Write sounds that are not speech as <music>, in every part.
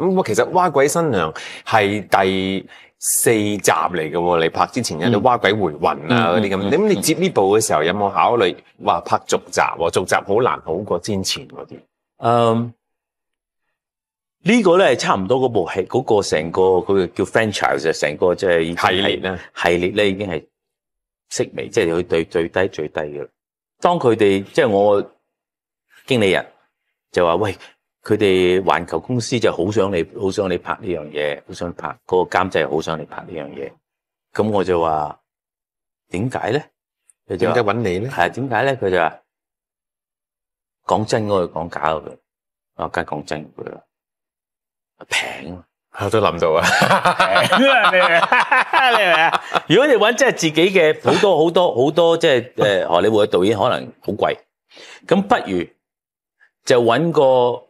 咁我其實《蛙鬼新娘》係第四集嚟嘅喎，你拍之前有啲《蛙鬼回魂》啊嗰啲咁，你咁你接呢部嘅時候有冇考慮話拍續集？續集好難好過先前嗰啲。嗯，呢個咧差唔多嗰部戲嗰個成個佢叫 Franchise，成個即係系列咧，系列咧已經係息微，即係佢最最低最低嘅。當佢哋即係我經理人就話喂。佢哋环球公司就好想你，好想你拍呢样嘢，好想拍。嗰个监制好想你拍呢样嘢。咁我就话：点解咧？又点解揾你咧？系点解咧？佢就话：讲真，嗰句，讲假嘅句，梗系讲真嗰句啦。平我都谂到啊。你明你明？如果你揾即系自己嘅，好多好多好多，即系诶，荷里活嘅导演可能好贵。咁不如就揾个。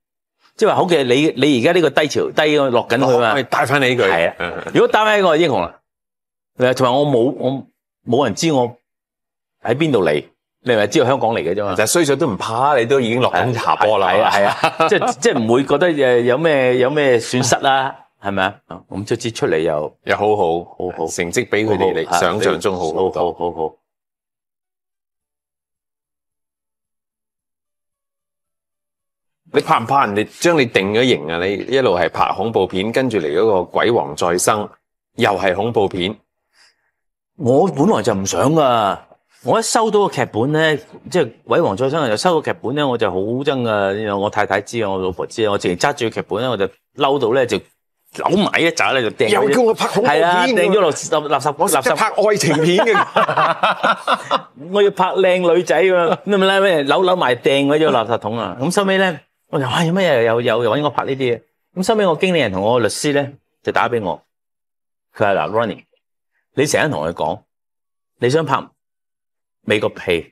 即系话好嘅，你你而家呢个低潮低落紧去嘛？带翻你句。系啊，如果带翻呢个英雄啦，同埋我冇我冇人知我喺边度嚟，你咪知道香港嚟嘅啫嘛。就衰水都唔怕，你都已经落紧下波啦，系啊，<laughs> 即系即系唔会觉得诶有咩有咩损失啦？系咪啊？咁出钱出嚟又又好好好好，成绩比佢哋嚟想象中好好好好你怕唔怕人哋将你定咗型啊？你一路系拍恐怖片，跟住嚟嗰个鬼王再生又系恐怖片。我本来就唔想噶，我一收到个剧本咧，即系鬼王再生就收到剧本咧，我就好憎啊！我太太知啊，我老婆知啊，我直情揸住个剧本咧，我就嬲到咧就扭埋一扎咧就掟。又叫我拍恐怖片，掟咗落垃垃圾。圾拍爱情片嘅，<laughs> 我要拍靓女仔啊！你咪拉咩扭扭埋掟喺咗垃圾桶啊！咁收尾咧。我就话有乜嘢有有又揾我拍呢啲嘢，咁收尾我经理人同我律师咧就打俾我，佢系嗱 Ronny，你成日同佢讲你想拍美国片，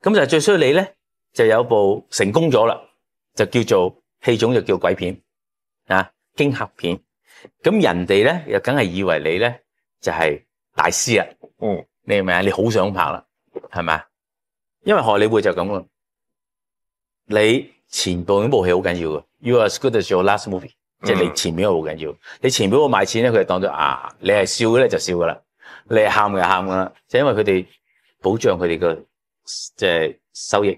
咁就系最衰你咧就有部成功咗啦，就叫做戏种就叫鬼片啊惊吓片，咁人哋咧又梗系以为你咧就系大师嗯，你明唔明啊？你好想拍啦，系咪啊？因为荷里活就咁啊。你前部嗰部戏好紧要嘅，You are as good as your last movie，即系你前面好紧要。你前面个卖钱咧，佢系当咗啊，你系笑嘅咧就笑噶啦，你系喊嘅就喊噶啦，就因为佢哋保障佢哋嘅即系收益。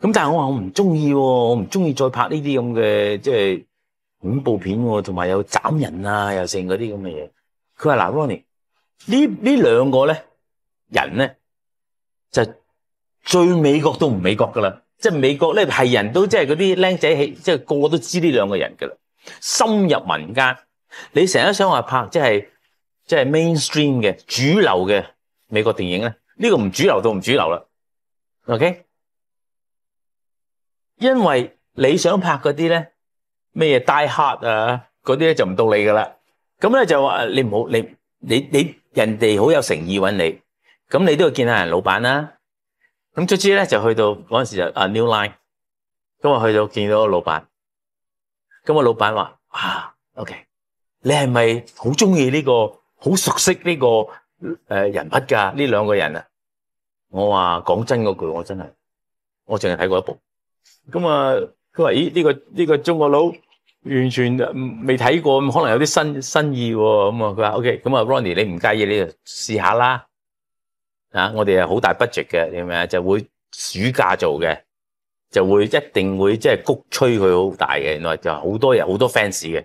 咁但系我话我唔中意喎，我唔中意再拍呢啲咁嘅即系恐怖片喎，同埋有斩人啊，又剩嗰啲咁嘅嘢。佢话嗱，Ronnie 呢呢两个咧人咧就最美国都唔美国噶啦。即系美国咧，系人都即系嗰啲僆仔起，即系个个都知呢两个人噶啦，深入民间。你成日想话拍即系即系 mainstream 嘅主流嘅美国电影咧，呢个唔主流到唔主流啦。OK，因为你想拍嗰啲咧咩嘢 die hard 啊，嗰啲咧就唔到你噶啦。咁咧就话你唔好你你你人哋好有诚意揾你，咁你都要见下人老板啦。咁卒之咧就去到嗰阵时就啊 New Line，咁啊去到见到个老板，咁啊老板话：，啊 o K，你系咪好中意呢个好熟悉呢个诶人物噶？呢两个人啊？我话讲真嗰句，我真系我净系睇过一部。咁啊，佢话：，咦，呢个呢个中国佬完全未睇过，咁可能有啲新新意喎。咁啊，佢话：，O K，咁啊 r o n n i e 你唔介意你就试下啦。啊！我哋系好大 budget 嘅，点样啊？就会暑假做嘅，就会一定会即系谷吹佢好大嘅。原来就好多人好多 fans 嘅。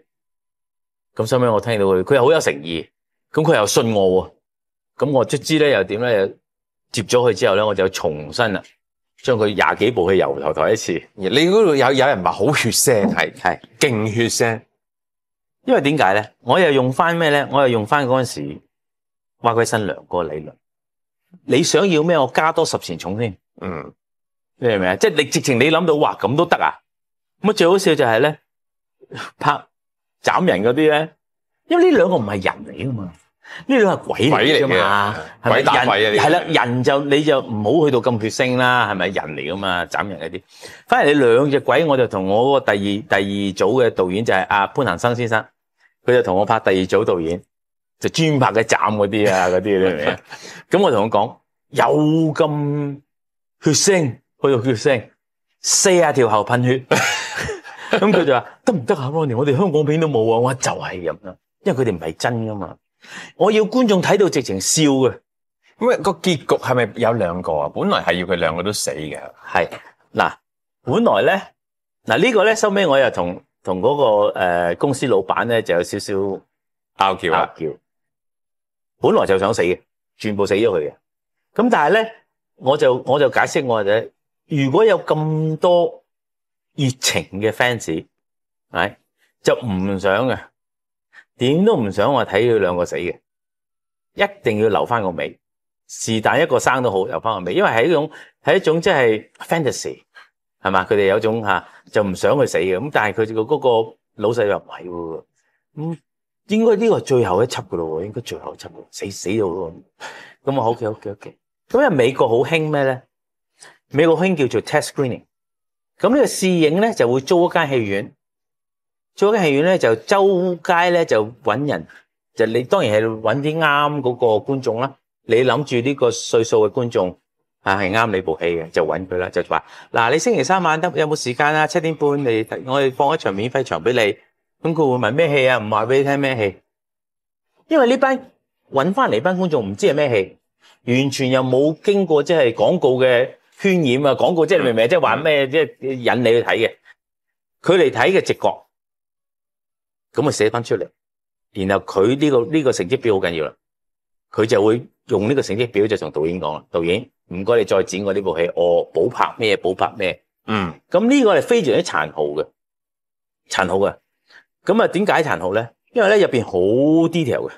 咁收尾我听到佢，佢又好有诚意，咁佢又信我喎。咁我卒之咧又点咧？接咗佢之后咧，我就重新啦，将佢廿几部去由头台一次。你嗰度有有人话好血腥系系劲血腥，因为点解咧？我又用翻咩咧？我又用翻嗰阵时挖鬼新娘嗰个理论。你想要咩？我加多十成重先。嗯，你明唔明啊？即系你直情你谂到哇咁都得啊？咁啊最好笑就系咧拍斩人嗰啲咧，因为呢两个唔系人嚟噶嘛，呢两个鬼嚟噶嘛，鬼打鬼啊系啦，人就你就唔好去到咁血腥啦，系咪人嚟噶嘛？斩人嗰啲，反而你两只鬼，我就同我嗰个第二第二组嘅导演就系阿潘恒生先生，佢就同我拍第二组导演。就專拍嘅斬嗰啲啊，嗰啲咧，<laughs> 咁我同佢講有咁血腥，去到血腥，四啊条喉噴血，<laughs> 咁佢就話得唔得啊？我哋香港片都冇啊！我話就係咁啦，因為佢哋唔係真噶嘛，我要觀眾睇到直情笑嘅。咁啊個結局係咪有兩個啊？本來係要佢兩個都死嘅。係嗱，本來咧嗱呢個咧收尾我又同同嗰個公司老闆咧就有少少拗撬拗撬。本来就想死嘅，全部死咗佢嘅。咁但系咧，我就我就解释我哋，如果有咁多热情嘅 fans，系就唔想嘅，点都唔想我睇佢两个死嘅，一定要留翻个尾。是但一个生都好，留翻个尾，因为系一种系一种即系 fantasy，系嘛？佢哋有种吓就唔想佢死嘅，咁但系佢个嗰个老细又唔系喎，咁。应该呢个最后一辑噶咯，应该最后一辑死死到咁，咁啊好嘅，好嘅，好嘅。咁因為美国好兴咩咧？美国兴叫做 test screening。咁呢个试影咧就会租一间戏院，租一间戏院咧就周街咧就揾人，就你当然系揾啲啱嗰个观众啦。你谂住呢个岁数嘅观众啊系啱你部戏嘅，就揾佢啦，就话嗱你星期三晚得有冇时间啊？七点半嚟，我哋放一场免费场俾你。咁佢会问咩戏啊？唔话俾你听咩戏？因为呢班揾翻嚟班观众唔知系咩戏，完全又冇经过即系广告嘅渲染啊！广告即系明唔明？即系话咩？即系引你去睇嘅。佢嚟睇嘅直觉，咁啊写翻出嚟。然后佢呢个呢个成绩表好紧要啦。佢就会用呢个成绩表就同导演讲啦。导演唔该你再剪我呢部戏，我补拍咩？补拍咩？嗯。咁呢个系非常之残酷嘅，残酷嘅。咁啊，点解残酷咧？因为咧入边好 detail 嘅，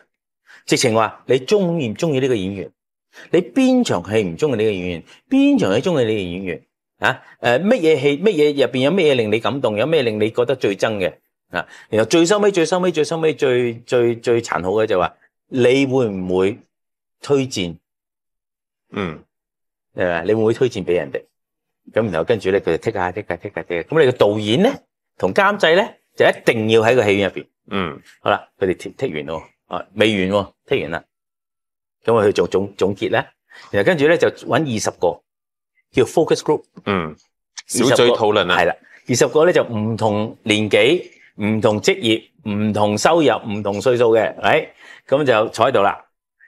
直情话你中唔中意呢个演员？你边场戏唔中意呢个演员？边场戏中意呢个演员？啊？诶，乜嘢戏？乜嘢入边有乜嘢令你感动？有咩令你觉得最憎嘅？啊？然后最收尾、最收尾、最收尾、最最最残酷嘅就话你会唔会推荐？嗯，诶，你会唔会推荐俾人哋？咁然后跟住咧，佢就剔下剔下剔下剔，咁你个导演咧，同监制咧？就一定要喺个戏院入边，嗯，好啦，佢哋剔剔完咯，啊，未完，剔完啦，咁我去做总总结咧，然后跟住咧就揾二十个叫 focus group，嗯，小聚讨论啊，系啦，二十个咧就唔同年纪、唔同职业、唔同收入、唔同岁数嘅，系，咁就坐喺度啦，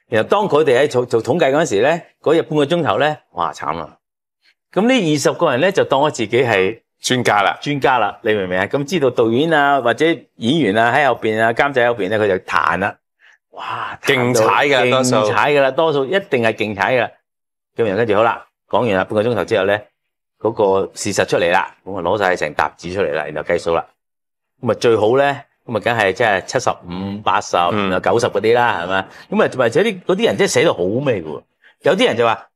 然后当佢哋喺做做统计嗰阵时咧，嗰日半个钟头咧，哇惨啦！咁呢二十个人咧就当我自己系。专家啦，专家啦，你明唔明啊？咁知道导演啊或者演员啊喺后边啊监仔后边咧，佢就弹啦，哇，劲踩嘅，劲踩噶啦，多数一定系劲踩嘅。咁然跟住好啦，讲完啦，半个钟头之后咧，嗰个事实出嚟啦，咁啊攞晒成沓纸出嚟啦，然后计数啦。咁啊最好咧，咁啊梗系即系七十五、八十、嗯、九十嗰啲啦，系嘛？咁啊或者啲嗰啲人即系写到好咩嘅，有啲人就话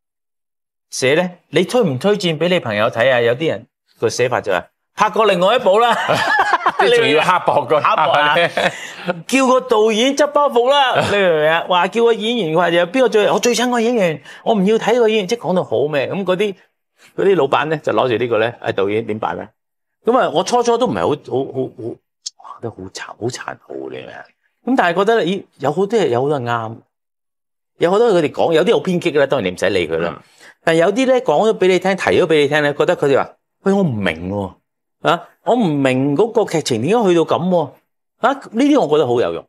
写咧，你推唔推荐俾你朋友睇啊？有啲人。個寫法就係拍過另外一部啦，<laughs> 你仲要刻薄个黑薄啊！叫個導演執包袱啦，<laughs> 你明唔明啊？話叫個演員話又邊個最我最亲個演員，我唔要睇個演員，即系講到好咩咁？嗰啲嗰啲老闆咧就攞住呢個咧，誒導演點辦咧？咁啊，我初初都唔係好好好好，哇都好殘好殘酷，你明唔明？咁但係覺得咦有好多嘢有好多啱，有好多佢哋講，有啲好偏激啦，當然你唔使理佢啦。但有啲咧講咗俾你聽，提咗俾你聽咧，覺得佢哋話。喂，我唔明喎，啊，我唔明嗰个剧情点解去到咁？啊，呢啲我觉得好有用。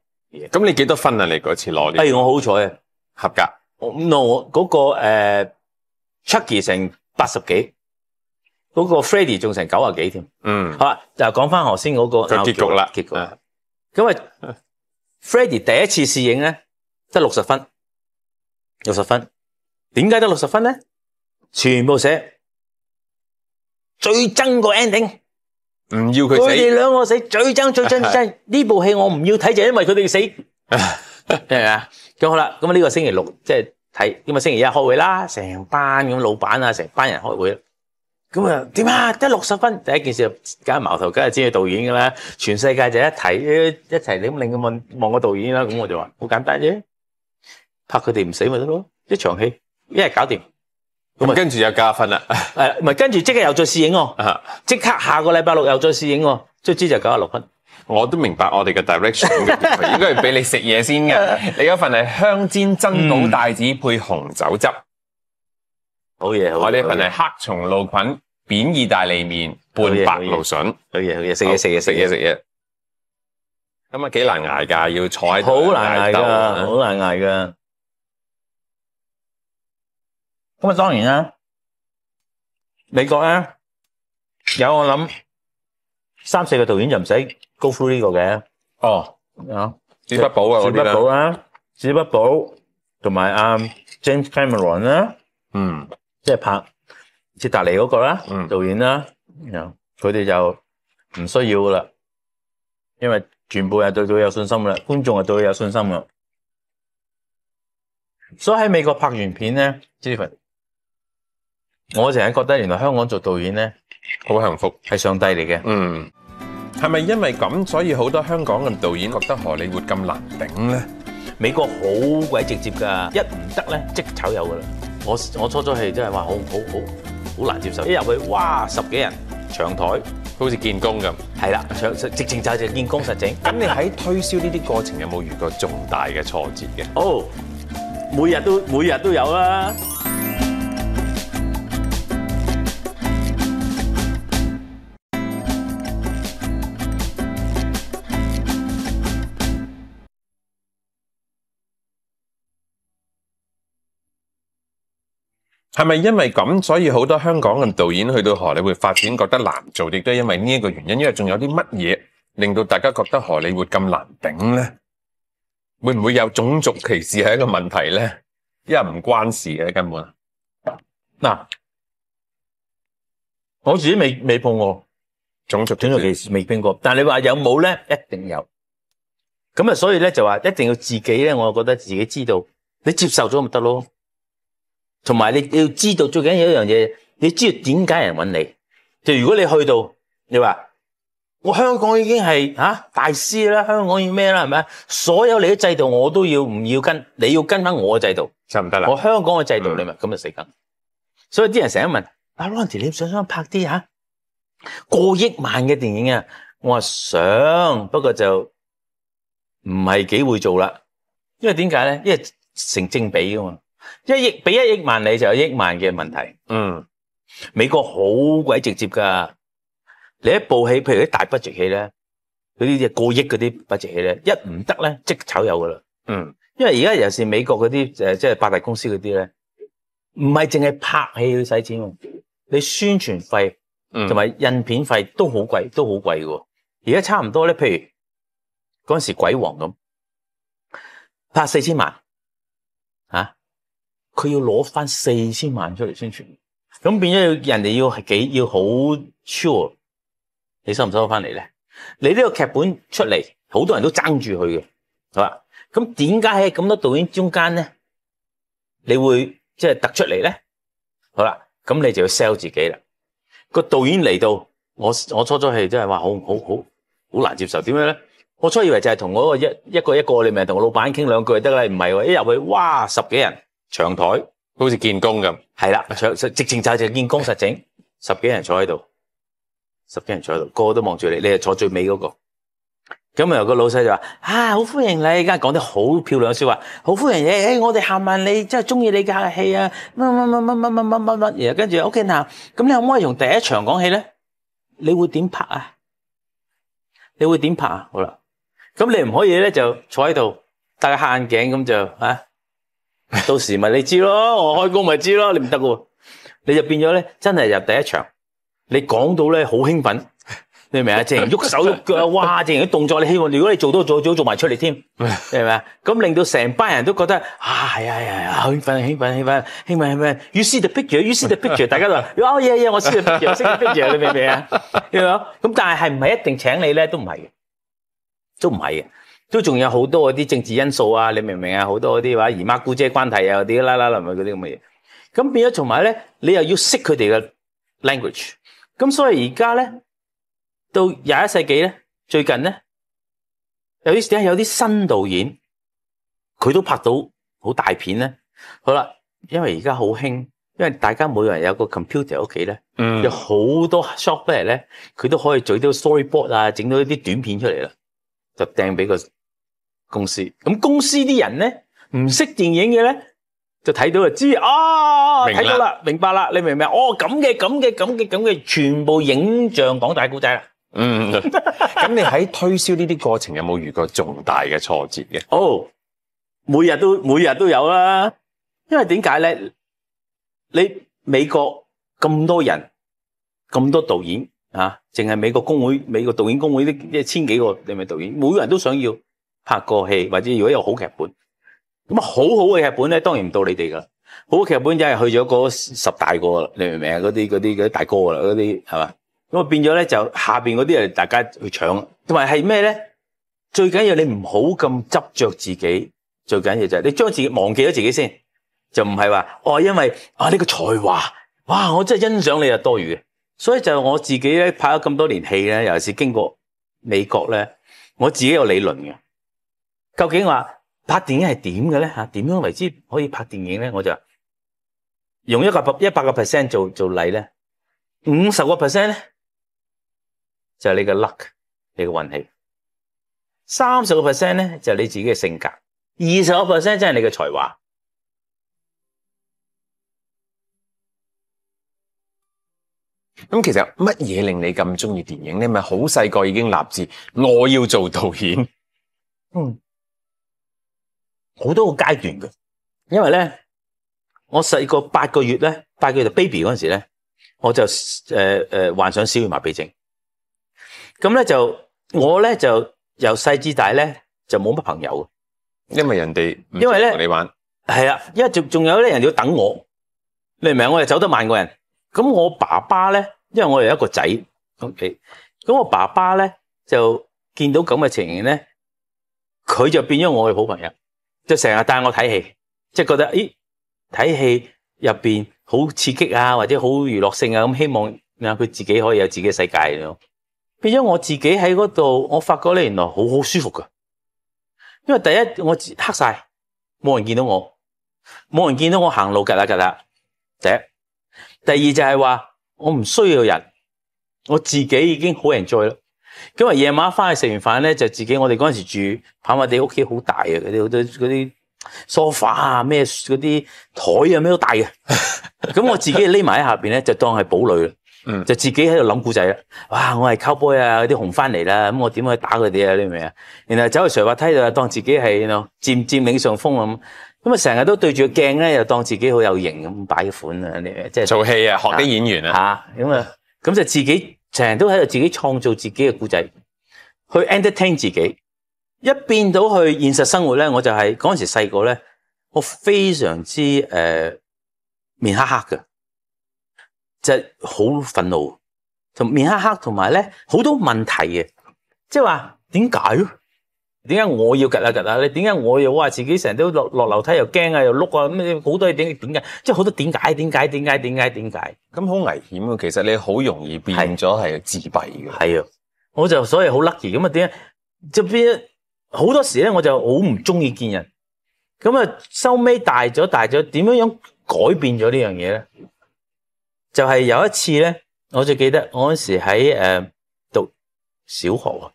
咁你几多分啊？你嗰次攞？哎，我好彩啊，合格。我唔同我嗰个诶，Chucky 成八十几，嗰个 f r e d d y 仲成九啊几添。嗯，好啦，就讲翻头先嗰个，就结局啦，结局。咁啊 f r e d d y 第一次试影咧得六十分，六十分，点解得六十分咧？全部写。最憎个 ending，唔要佢。佢哋两个死，最憎最憎最憎。<laughs> 呢部戏我唔要睇就因为佢哋死。系 <laughs> 咪啊？咁好啦，咁呢个星期六即系睇，咁啊星期一开会啦，成班咁老板啊，成班人开会。咁啊点啊得六十分第一件事，梗系矛头梗系知去导演噶啦。全世界就一睇一齐咁令佢望望个导演啦。咁我就话好简单啫，拍佢哋唔死咪得咯，一场戏一系搞掂。咁啊，跟住又加分啦，系，唔系跟住即刻又再试影喎？即刻下个礼拜六又再试影喎，卒之就九十六分。我都明白我哋嘅 direction 应该系俾你食嘢先嘅，<laughs> 你嗰份系香煎珍饺带子配红酒汁，好嘢，我呢份系黑松露菌扁意大利面，半白芦笋，好嘢，好嘢，食嘢食嘢食嘢食嘢，今日几难挨噶，要彩好难挨噶，好难挨噶。咁啊，當然啦，美國咧有我諗三四個導演就唔使 go through 呢個嘅。哦，啊，史畢寶啊，嗰啲啦，史畢寶同埋阿 James Cameron 啦，嗯，即係拍捷達尼嗰個啦，導演啦，佢哋就唔需要噶啦，因為全部人對佢有信心啦，觀眾又對佢有信心啦。所以喺美國拍完片咧 j e e 我成日觉得原来香港做导演咧好幸福，系上帝嚟嘅。嗯，系咪因为咁所以好多香港嘅导演觉得荷里活咁难顶咧？美国好鬼直接噶，一唔得咧即炒友噶啦。我我初初去真系话好好好好难接受，一入去哇十几人长台，好似建工咁。系啦，长直情就系建工实整。咁你喺推销呢啲过程有冇遇过重大嘅挫折嘅？哦，每日都每日都有啦。系咪因为咁，所以好多香港嘅导演去到荷里活发展觉得难做？亦都因为呢一个原因，因为仲有啲乜嘢令到大家觉得荷里活咁难顶呢？会唔会有种族歧视系一个问题因为唔关事嘅根本。嗱，我自己未未碰过种族种族歧视，未听过。但系你话有冇呢？一定有。咁啊，所以咧就话一定要自己咧，我觉得自己知道，你接受咗咪得咯？同埋你要知道，最紧要一样嘢，你知道点解人揾你？就如果你去到，你话我香港已经系吓大师啦，香港要咩啦，系咪？所有你嘅制度我都要唔要跟？你要跟翻我嘅制度就唔得啦。我香港嘅制度，你咪咁就死梗。所以啲人成日问阿 r o n y 你想唔想拍啲吓过亿万嘅电影啊？我话想，不过就唔系几会做啦，因为点解咧？因为成正比噶嘛。一亿俾一亿万你就有亿万嘅问题，嗯，美国好鬼直接噶，你一部戏，譬如啲大 budget 戏咧，嗰啲嘢过亿嗰啲 budget 戏咧，一唔得咧即炒有噶啦，嗯，因为而家又是美国嗰啲诶，即系八大公司嗰啲咧，唔系净系拍戏要使钱，你宣传费，同埋印片费都好贵，都好贵噶，而家差唔多咧，譬如嗰阵时鬼王咁，拍四千万。佢要攞翻四千万出嚟宣传，咁变咗人哋要系几要好 sure，你收唔收得翻嚟咧？你呢个剧本出嚟，好多人都争住佢嘅，系嘛？咁点解喺咁多导演中间咧，你会即系突出嚟咧？好啦，咁你就要 sell 自己啦。个导演嚟到，我我初初去真系话好好好好难接受，点样咧？我初以为就系同我一一个一个你咪同我老板倾两句得啦，唔系喎，一入去哇，十几人。长台好似建工咁，系啦，长直情就就建工实整，<laughs> 十几人坐喺度，十几人坐喺度，个个都望住你，你系坐最尾嗰个。咁啊个老细就话：，啊，好欢迎你，而家讲啲好漂亮说话，好欢迎你。诶，我哋喊埋你，即系中意你嘅戏啊，乜乜乜乜乜乜乜乜乜嘢？跟住，OK，嗱，咁你可唔可以从第一场讲起咧？你会点拍啊？你会点拍？啊？好啦，咁你唔可以咧就坐喺度戴个黑眼镜咁就啊。<laughs> 到时咪你知咯，我开工咪知咯，你唔得嘅喎，你就变咗咧，真系入第一场，你讲到咧好兴奋，你明啊？净 <laughs> 系喐手喐脚哇！净系啲动作，你希望如果你做到，做早做埋出嚟添，系 <laughs> 明啊？咁令到成班人都觉得啊，系啊系啊系啊，兴奋兴奋兴奋兴奋兴奋，于是就 pick t u e 于是就 p i c t u r e 大家就哦，耶耶，我识得 pick t 住，我识得 p i c t u r e 你明唔明啊？咁但系系唔系一定请你咧，都唔系嘅，都唔系嘅。都仲有好多嗰啲政治因素啊，你明唔明啊？好多嗰啲话姨媽姑姐關係啊，嗰啲啦啦啦咪嗰啲咁嘅嘢。咁變咗，同埋咧，你又要識佢哋嘅 language。咁所以而家咧，到廿一世紀咧，最近咧，有啲点解有啲新導演，佢都拍到好大片咧。好啦，因為而家好興，因為大家每人有個 computer 喺屋企咧，有好多 shop r e 咧，佢都可以做啲 storyboard 啊，整到一啲短片出嚟啦，就掟俾個。公司咁公司啲人咧唔识电影嘅咧就睇到就知啊睇到啦明白啦你明唔明哦咁嘅咁嘅咁嘅咁嘅全部影像讲大古仔啦嗯 <laughs> 咁你喺推销呢啲过程有冇遇过重大嘅挫折嘅哦每日都每日都有啦因为点解咧你美国咁多人咁多导演啊净系美国工会美国导演工会啲一千几个你咪导演每个人都想要。拍过戏，或者如果有好剧本，咁啊好好嘅剧本咧，当然唔到你哋噶。好嘅剧本就系去咗嗰十大个啦，你明唔明啊？嗰啲嗰啲嗰啲大哥啦，嗰啲系嘛？咁啊变咗咧就下边嗰啲系大家去抢，同埋系咩咧？最紧要你唔好咁执着自己，最紧要就系你将自己忘记咗自己先，就唔系话哦，因为啊呢个才华，哇！我真系欣赏你啊，多余嘅。所以就我自己咧拍咗咁多年戏咧，尤其是经过美国咧，我自己有理论嘅。究竟话拍电影系点嘅咧吓？点样为之可以拍电影咧？我就用一个百一百个 percent 做做例咧，五十个 percent 咧就系你嘅 luck，你嘅运气；三十个 percent 咧就系你自己嘅性格；二十个 percent 即系你嘅才华。咁其实乜嘢令你咁中意电影咧？咪好细个已经立志我要做导演。嗯。好多个阶段嘅，因为咧，我细个八个月咧，八个月就 baby 嗰阵时咧，我就诶诶幻想小尿麻痹症，咁咧就我咧就由细至大咧就冇乜朋友嘅，因为人哋因为咧你玩系啊，因为仲仲有啲人要等我，你明唔明？我哋走得慢过人，咁我爸爸咧，因为我有一个仔，k 咁我爸爸咧就见到咁嘅情形咧，佢就变咗我嘅好朋友。就成日带我睇戏，即系觉得，咦，睇戏入边好刺激啊，或者好娱乐性啊，咁希望啊佢自己可以有自己嘅世界咯。变咗我自己喺嗰度，我发觉咧原来好好舒服噶，因为第一我黑晒，冇人见到我，冇人见到我行路，噶啦噶啦。第一，第二就系话我唔需要人，我自己已经好 enjoy 啦。咁啊，夜晚翻去食完饭咧，就自己我哋嗰陣時住跑马地屋企好大啊！嗰啲好多嗰啲沙發啊，咩嗰啲台啊，咩都大嘅。<laughs> 咁我自己匿埋喺下边咧，就当系堡垒啦。嗯，就自己喺度谂故仔啦。哇，我系 cowboy 啊！啲紅翻嚟啦，咁我点去打佢哋啊？你明啊？然后走去垂滑梯度啊，當自己系咯佔佔领上风咁。咁啊，成日都对住个镜咧，又当自己好有型咁摆款啊！你即系做戏啊，学啲演员啊。嚇！咁啊，咁就自己。成日都喺度自己創造自己嘅故仔，去 entertain 自己。一變到去現實生活咧，我就係嗰陣時細個咧，我非常之誒面黑黑嘅，就係好憤怒同面黑黑，同埋咧好多問題嘅，即係話點解？点解我要夹啊夹啊？你点解我又话自己成日都落落楼梯又惊啊又碌啊咩好多嘢点点嘅？即系好多点解点解点解点解点解咁好危险啊！其实你好容易变咗系自闭嘅。系啊，我就所以好 lucky 咁啊点？即系边？好多时咧，我就好唔中意见人。咁啊收尾大咗大咗，点样样改变咗呢样嘢咧？就系有一次咧，我最记得我嗰时喺诶读小学喎，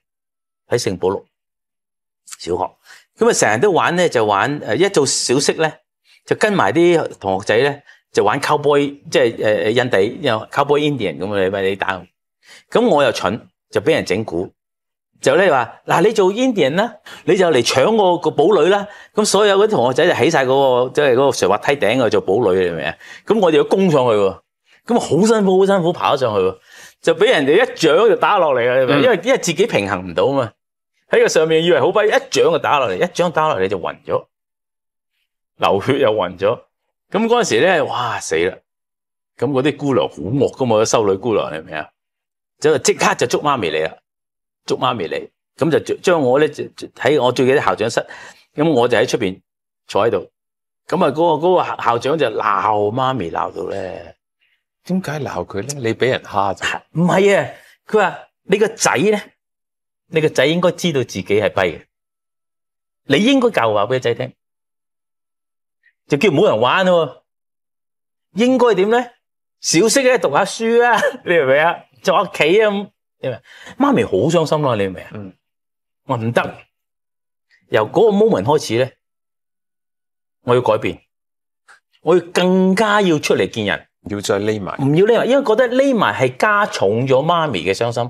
喺圣保罗。小学咁啊，成日都玩咧，就玩诶，一做小息咧，就跟埋啲同学仔咧，就玩 cowboy，即系诶诶印地又 cowboy Indian 咁你咪你打咁我又蠢，就俾人整蛊，就咧话嗱，你做 Indian 啦，你就嚟抢我个堡垒啦，咁所有嗰啲同学仔就起晒嗰个即系嗰个垂滑梯顶嗰做堡垒明啊？咁我哋要攻上去喎，咁啊好辛苦好辛苦爬咗上去，就俾人哋一掌就打落嚟啊，因为因为自己平衡唔到啊嘛。喺个上面以为好威，一掌就打落嚟，一掌打落嚟就晕咗，流血又晕咗。咁嗰阵时咧，哇死啦！咁嗰啲姑娘好恶噶嘛，修女姑娘系咪啊？就即刻就捉妈咪嚟啦，捉妈咪嚟，咁就将我咧喺我最记啲校长室，咁我就喺出边坐喺度。咁啊，嗰个个校长就闹妈咪，闹到咧，点解闹佢咧？你俾人吓咗？唔系啊，佢话你个仔咧。你个仔应该知道自己系弊嘅，你应该教话俾仔听，就叫冇人玩咯。应该点咧？小息咧，读下书啊，<laughs> 你明唔明啊？做下企啊咁，因明？妈咪好伤心咯，你明唔明啊？我唔得，由嗰个 moment 开始咧，我要改变，我要更加要出嚟见人，要再匿埋，唔要匿埋，因为觉得匿埋系加重咗妈咪嘅伤心。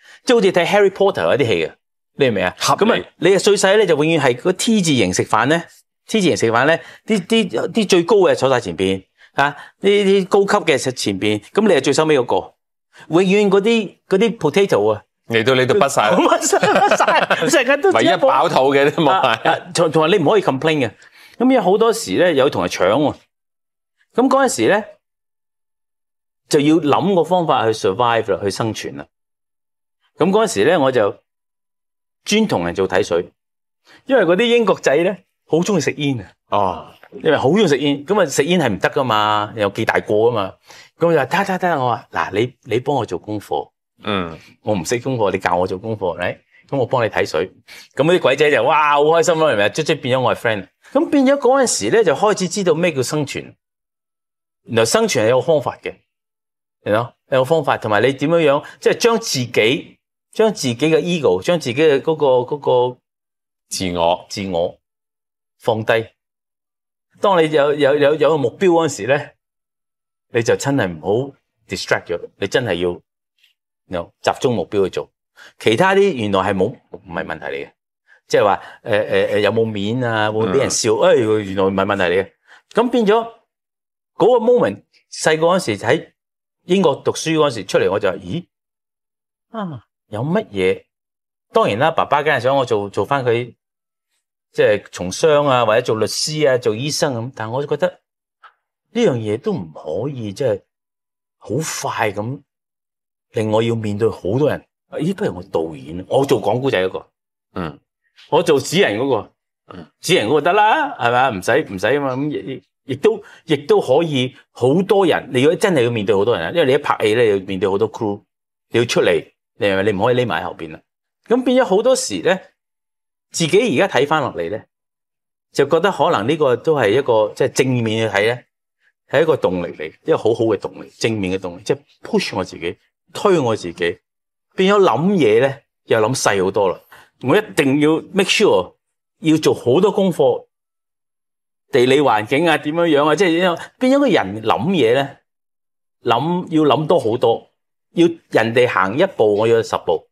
即系好似睇《Harry Potter》嗰啲戏啊，你明唔明啊？咁啊，你啊最细咧就永远系个 T 字型食饭咧，T 字型食饭咧，啲啲啲最高嘅坐晒前边，啊，呢啲高级嘅食前边，咁你系最收尾嗰个，永远嗰啲嗰啲 potato 啊嚟到你度 <laughs> 不晒，成日都 <laughs> 唯一饱肚嘅都冇同同埋你唔可以 complain 嘅，咁有好多时咧有同人抢喎，咁嗰阵时咧就要谂个方法去 survive 啦，去生存啦。咁嗰时時咧，我就專同人做睇水，因為嗰啲英國仔咧好中意食煙啊！哦，因為好中意食煙，咁啊食煙係唔得噶嘛，又幾大過噶嘛。咁就得得得，我話嗱你你幫我做功課，嗯，我唔识功課，你教我做功課，係咪？咁我幫你睇水，咁嗰啲鬼仔就哇好開心咯，系咪啊？即即變咗我係 friend，咁變咗嗰陣時咧就開始知道咩叫生存，原來生存係有方法嘅，系咯，有方法，同埋你點样樣，即係將自己。将自己嘅 ego，将自己嘅嗰个嗰个自我自我放低。当你有有有有个目标嗰时咧，你就真系唔好 distract 咗，你真系要有集中目标去做。其他啲原来系冇唔系问题嚟嘅，即系话诶诶诶有冇面啊，会俾人笑？诶，原来唔系问题嚟嘅。咁变咗嗰个 moment，细个嗰时喺英国读书嗰时出嚟，我就咦啱啊！有乜嘢？當然啦，爸爸梗係想我做做翻佢，即系從商啊，或者做律師啊，做醫生咁。但系我就覺得呢樣嘢都唔可以，即係好快咁令我要面對好多人。咦？不如我導演，我做讲古仔嗰個，嗯，我做指人嗰個，嗯，人嗰個得啦，係咪唔使唔使啊嘛，咁亦亦都亦都可以好多人。你要真係要面對好多人啊，因為你一拍戲咧，要面對好多 crew，你要出嚟。你咪你唔可以匿埋喺后边啦，咁变咗好多时咧，自己而家睇翻落嚟咧，就觉得可能呢个都系一个即系正面去睇咧，系一个动力嚟，一个好好嘅动力，正面嘅动力，即系 push 我自己，推我自己，变咗谂嘢咧又谂细好多啦，我一定要 make sure 要做好多功课，地理环境啊点样样啊，即系变咗个人谂嘢咧谂要谂多好多。要人哋行一步，我要十步。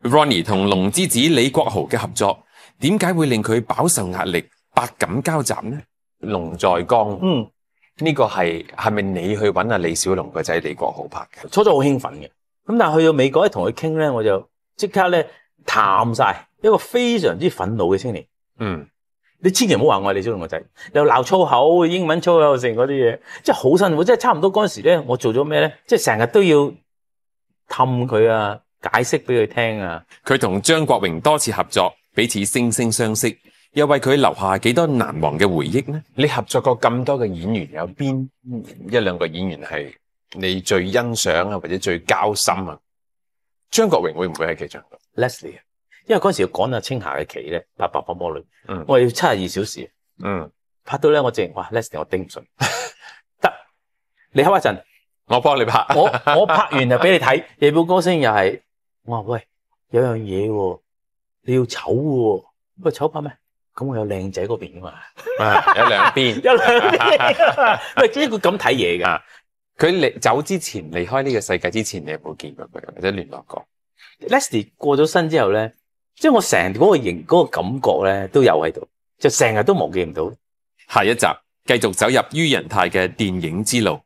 r o n n i e 同龙之子李国豪嘅合作，点解会令佢饱受压力、百感交集呢？龙在江，嗯，呢个系系咪你去揾阿李小龙个仔李国豪拍嘅？初初好兴奋嘅，咁但系去到美国一同佢倾咧，我就即刻咧淡晒，一个非常之愤怒嘅青年，嗯。你千祈唔好话我系李小龙个仔，又闹粗口，英文粗口成嗰啲嘢，真系好辛苦。真系差唔多嗰阵时咧，我做咗咩咧？即系成日都要氹佢啊，解释俾佢听啊。佢同张国荣多次合作，彼此惺惺相惜，又为佢留下几多难忘嘅回忆呢？你合作过咁多嘅演员，有边一两个演员系你最欣赏啊，或者最交心啊？张国荣会唔会喺其中？因为嗰时要赶阿青霞嘅棋咧，拍《八发魔女，嗯，我要七十二小时，嗯，拍到咧我净，哇，Leslie 我顶唔顺，<laughs> 得，你黑一阵，我帮你拍，我 <laughs> 我拍完就俾你睇，夜半歌声又系，我话喂，有样嘢喎，你要丑喎，我丑拍咩？咁我有靓仔嗰边噶嘛，有两边，<laughs> 有两边，喂，即系佢咁睇嘢噶。佢离走之前，离开呢个世界之前，你有冇见过佢或者联络过？Leslie 过咗身之后咧？即系我成嗰个形嗰个感觉咧，都有喺度，就成日都忘记唔到。下一集继续走入于仁泰嘅电影之路。